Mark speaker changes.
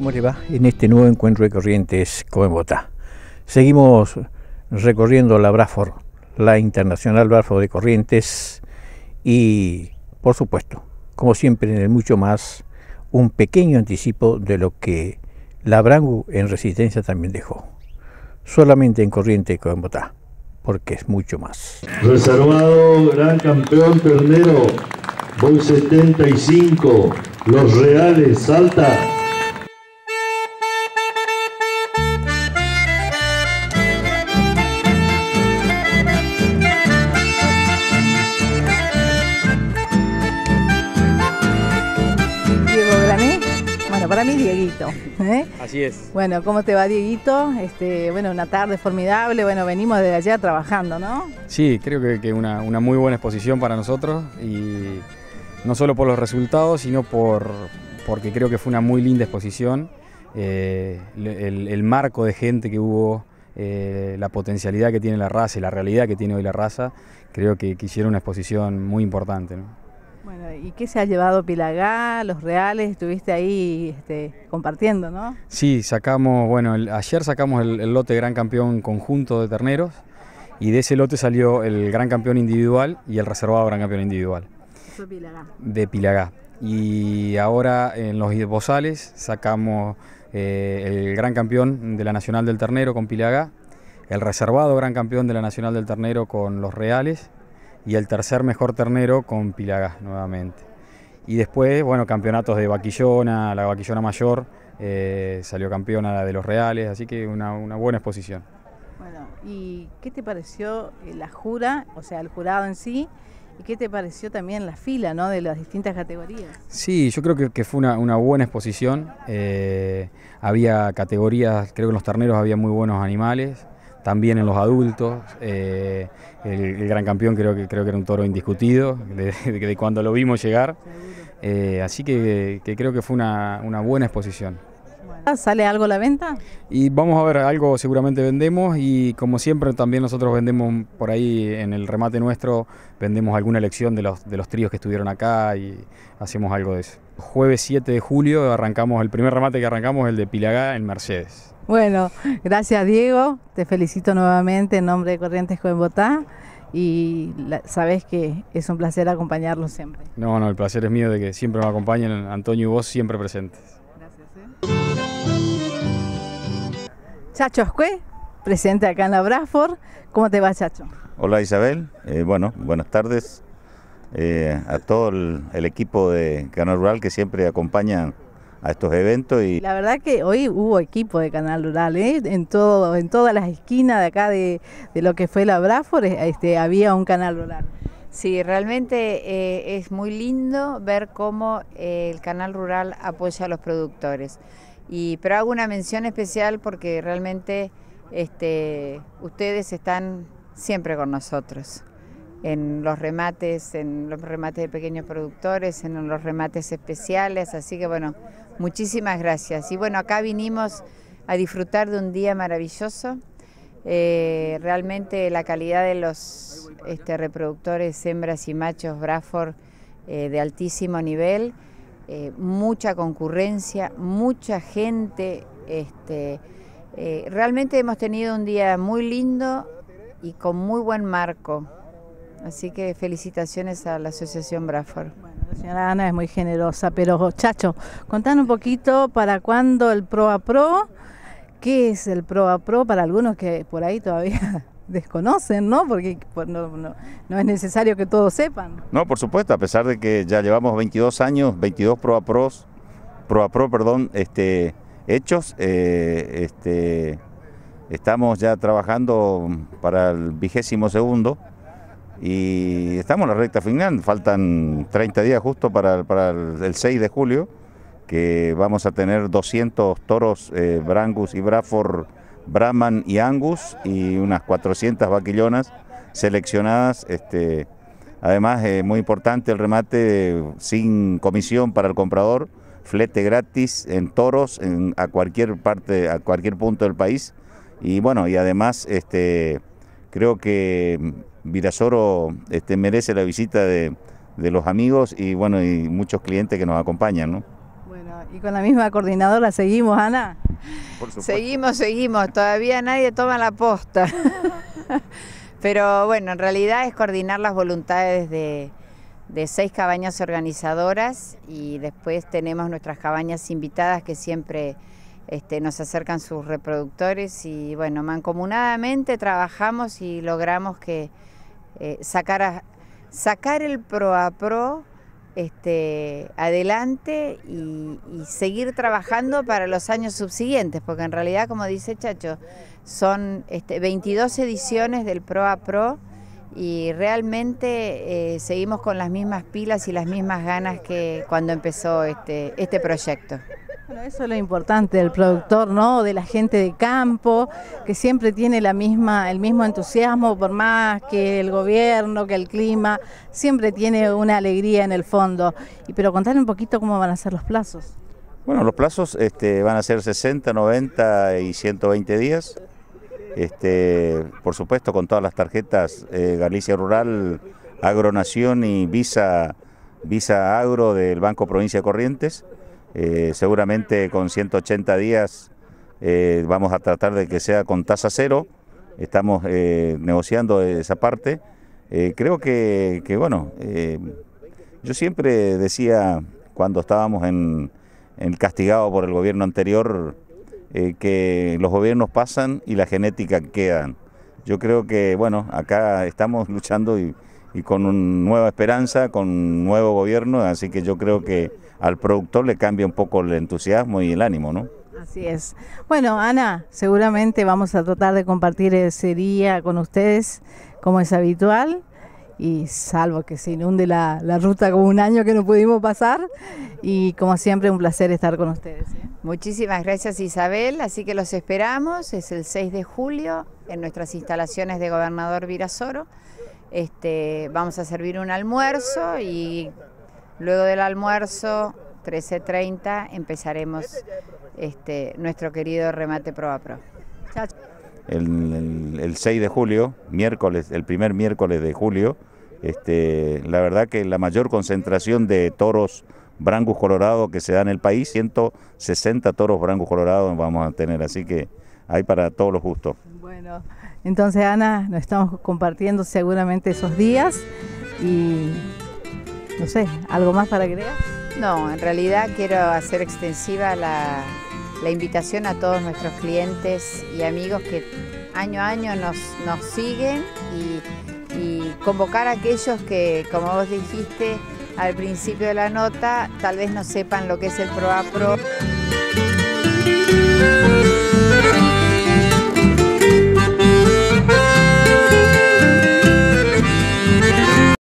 Speaker 1: ¿cómo le va en este nuevo encuentro de Corrientes con Bogotá? Seguimos recorriendo la Brafor, la Internacional Brafor de Corrientes y, por supuesto, como siempre en el mucho más, un pequeño anticipo de lo que la en Resistencia también dejó. Solamente en Corrientes con Bogotá, porque es mucho más. Reservado gran campeón ternero, Boy 75, Los Reales, Salta.
Speaker 2: para mí Dieguito. ¿eh? Así es. Bueno, ¿cómo te va Dieguito? Este, bueno, una tarde formidable, bueno, venimos de allá trabajando, ¿no?
Speaker 3: Sí, creo que, una, muy buena exposición para nosotros y no solo por los resultados, sino por porque creo que fue una muy linda exposición, eh, el, marco de gente que hubo, eh, la potencialidad que tiene la raza y la realidad que tiene hoy la raza, creo que, que hicieron una exposición muy importante.
Speaker 2: Bueno, ¿y qué se ha llevado Pilagá, Los Reales? Estuviste ahí este, compartiendo, ¿no?
Speaker 3: Sí, sacamos, bueno, ayer sacamos el, lote gran campeón conjunto de terneros y de ese lote salió el gran campeón individual y el reservado gran campeón individual. ¿De Pilagá. De Pilagá. Y ahora en los bozales sacamos eh, el gran campeón de la Nacional del Ternero con Pilagá, el reservado gran campeón de la Nacional del Ternero con Los Reales y el tercer mejor ternero con pilagas nuevamente. Y después, bueno, campeonatos de vaquillona, la vaquillona mayor, eh, salió campeona la de los reales, así que una, buena exposición.
Speaker 2: Bueno, ¿y qué te pareció eh, la jura, o sea, el jurado en sí? ¿Y qué te pareció también la fila ¿no? de las distintas categorías?
Speaker 3: Sí, yo creo que, fue una, buena exposición. Eh, había categorías, creo que en los terneros había muy buenos animales también en los adultos. Eh, el, gran campeón creo que, creo que era un toro indiscutido, de, cuando lo vimos llegar. Eh, así que, creo que fue una, buena exposición.
Speaker 2: Ah, ¿Sale algo a la venta?
Speaker 3: Y vamos a ver, algo seguramente vendemos y como siempre también nosotros vendemos por ahí en el remate nuestro, vendemos alguna elección de los, de los tríos que estuvieron acá y hacemos algo de eso. Jueves 7 de julio arrancamos, el primer remate que arrancamos el de Pilagá en Mercedes.
Speaker 2: Bueno, gracias Diego, te felicito nuevamente en nombre de Corrientes Botá. y sabes que es un placer acompañarlos siempre.
Speaker 3: No, no, el placer es mío de que siempre me acompañen Antonio y vos siempre presentes. Gracias.
Speaker 2: ¿eh? Chacho Ascue, presente acá en la Brasford. ¿Cómo te va Chacho?
Speaker 3: Hola
Speaker 1: Isabel, eh, bueno, buenas tardes eh, a todo el, equipo de Canal Rural que siempre acompaña a estos eventos. Y...
Speaker 2: La verdad que hoy hubo equipo de Canal Rural, ¿eh? en, todo, en todas las esquinas de acá de, lo que fue la Brafor, este, había un Canal Rural.
Speaker 4: Sí, realmente eh, es muy lindo ver cómo eh, el canal rural apoya a los productores. Y, pero hago una mención especial porque realmente este, ustedes están siempre con nosotros en los remates, en los remates de pequeños productores, en los remates especiales, así que bueno, muchísimas gracias. Y bueno, acá vinimos a disfrutar de un día maravilloso. Eh, realmente la calidad de los este, reproductores, hembras y machos Braford eh, de altísimo nivel, eh, mucha concurrencia, mucha gente. Este, realmente hemos tenido un día muy lindo y con muy buen marco. Así que felicitaciones a la Asociación Braford. Bueno,
Speaker 2: la señora Ana es muy generosa, pero Chacho, contanos un poquito para cuándo el pro a Pro, qué es el pro a Pro para algunos que por ahí todavía desconocen, ¿no? Porque no, es necesario que todos sepan.
Speaker 1: No, por supuesto, a pesar de que ya llevamos 22 años, 22 ...Proa Pro, perdón, este, hechos, eh, este, estamos ya trabajando para el vigésimo segundo y estamos en la recta final, faltan 30 días justo para, el 6 de julio, que vamos a tener 200 toros eh, Brangus y Braford, Brahman y Angus y unas 400 vaquillonas seleccionadas. Este, además, eh, muy importante el remate sin comisión para el comprador, flete gratis en toros a cualquier parte, a cualquier punto del país. Y bueno, y además este, creo que Virasoro este, merece la visita de, los amigos y bueno y muchos clientes que nos acompañan. ¿no?
Speaker 2: Bueno, y con la misma coordinadora seguimos, Ana. Por seguimos,
Speaker 4: seguimos. Todavía nadie toma la posta. Pero bueno, en realidad es coordinar las voluntades de seis cabañas organizadoras y después tenemos nuestras cabañas invitadas que siempre este, nos acercan sus reproductores y bueno, mancomunadamente trabajamos y logramos que eh, sacar, el pro a pro este, adelante y, seguir trabajando para los años subsiguientes, porque en realidad, como dice Chacho, son 22 este, ediciones del Pro a Pro y realmente eh, seguimos con las mismas pilas y las mismas ganas que cuando empezó este, este proyecto
Speaker 2: eso es lo importante del productor, ¿no? De la gente de campo, que siempre tiene la misma, el mismo entusiasmo, por más que el gobierno, que el clima, siempre tiene una alegría en el fondo. Y, pero contar un poquito cómo van a ser los plazos.
Speaker 1: Bueno, los plazos este, van a ser 60, 90 y 120 días. Este, por supuesto, con todas las tarjetas eh, Galicia Rural, Agronación y Visa, Visa Agro del Banco Provincia Corrientes. Eh, seguramente con 180 días eh, vamos a tratar de que sea con tasa cero. Estamos eh, negociando esa parte. creo que, bueno, yo siempre decía cuando estábamos en, en castigado por el gobierno anterior que los gobiernos pasan y la genética quedan. Yo creo que, bueno, acá estamos luchando y y con una nueva esperanza, con un nuevo gobierno, así que yo creo que al productor le cambia un poco el entusiasmo y el ánimo, ¿no?
Speaker 2: Así es. Bueno, Ana, seguramente vamos a tratar de compartir ese día con ustedes, como es habitual, y salvo que se inunde la, ruta como un año que no pudimos pasar, y como siempre un placer estar con ustedes.
Speaker 4: ¿eh? Muchísimas gracias Isabel, así que los esperamos, es el 6 de julio en nuestras instalaciones de Gobernador Virasoro. Este, vamos a servir un almuerzo y luego del almuerzo, 13.30, empezaremos este, nuestro querido remate Pro a Pro.
Speaker 1: El, 6 de julio, miércoles, el primer miércoles de julio, este, la verdad que la mayor concentración de toros brangus colorados que se da en el país, 160 toros brangus colorados vamos a tener, así que hay para todos los gustos. Bueno.
Speaker 2: Entonces, Ana, nos estamos compartiendo seguramente esos días y no sé, ¿algo más para agregar?
Speaker 4: No, en realidad quiero hacer extensiva la, invitación a todos nuestros clientes y amigos que año a año nos, siguen y, convocar a aquellos que, como vos dijiste al principio de la nota, tal vez no sepan lo que es el ProAPRO. Pro.